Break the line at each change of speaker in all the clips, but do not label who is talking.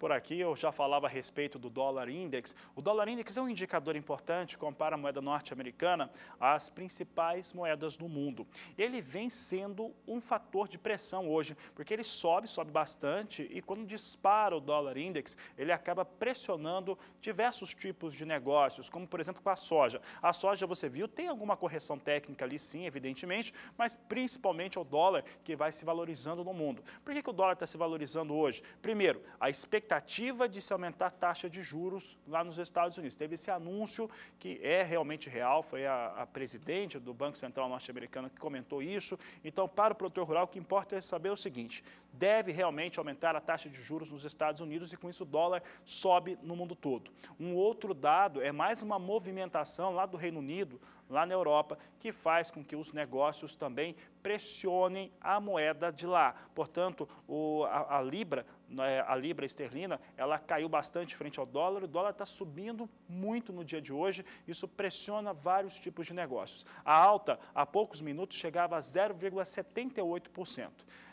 Por aqui eu já falava a respeito do dólar index. O dólar index é um indicador importante, compara a moeda norte-americana às principais moedas do mundo. Ele vem sendo um fator de pressão hoje, porque ele sobe, sobe bastante e quando dispara o dólar index, ele acaba pressionando diversos tipos de negócios, como por exemplo com a soja. A soja, você viu, tem alguma correção técnica ali sim, evidentemente, mas principalmente é o dólar que vai se valorizando no mundo. Por que, que o dólar está se valorizando hoje? Primeiro, a expectativa expectativa de se aumentar a taxa de juros lá nos Estados Unidos. Teve esse anúncio que é realmente real, foi a, a presidente do Banco Central norte-americano que comentou isso. Então, para o produtor rural, o que importa é saber o seguinte: deve realmente aumentar a taxa de juros nos Estados Unidos e com isso o dólar sobe no mundo todo. Um outro dado é mais uma movimentação lá do Reino Unido, lá na Europa, que faz com que os negócios também pressionem a moeda de lá. Portanto, o, a, a libra, né, a libra esterlina gasolina ela caiu bastante frente ao dólar, o dólar está subindo muito no dia de hoje, isso pressiona vários tipos de negócios. A alta, há poucos minutos, chegava a 0,78%.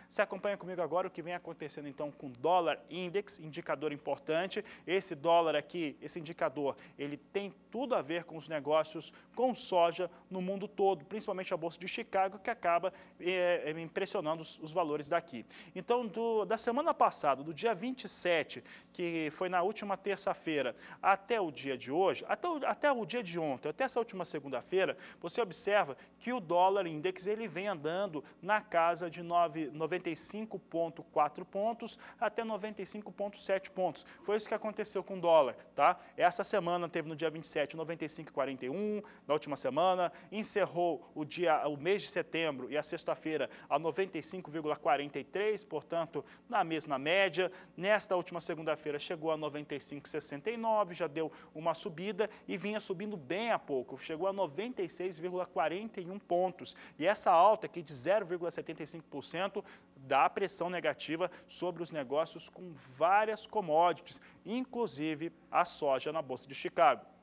Você acompanha comigo agora o que vem acontecendo então com dólar index, indicador importante. Esse dólar aqui, esse indicador, ele tem tudo a ver com os negócios com soja no mundo todo, principalmente a bolsa de Chicago, que acaba é, impressionando os, os, valores daqui. Então, do, da semana passada, do dia 27, que foi na última terça-feira, até o dia de hoje, até o, até o dia de ontem, até essa última segunda-feira, você observa que o dólar index ele vem andando na casa de 9,90 95,4 pontos até 95,7 pontos. Foi isso que aconteceu com o dólar, tá? Essa semana teve no dia 27 95,41, na última semana, encerrou o dia o mês de setembro e a sexta-feira a 95,43, portanto, na mesma média. Nesta última segunda-feira chegou a 95,69, já deu uma subida e vinha subindo bem a pouco, chegou a 96,41 pontos. E essa alta aqui de 0,75% da pressão negativa sobre os negócios com várias commodities, inclusive a soja na Bolsa de Chicago.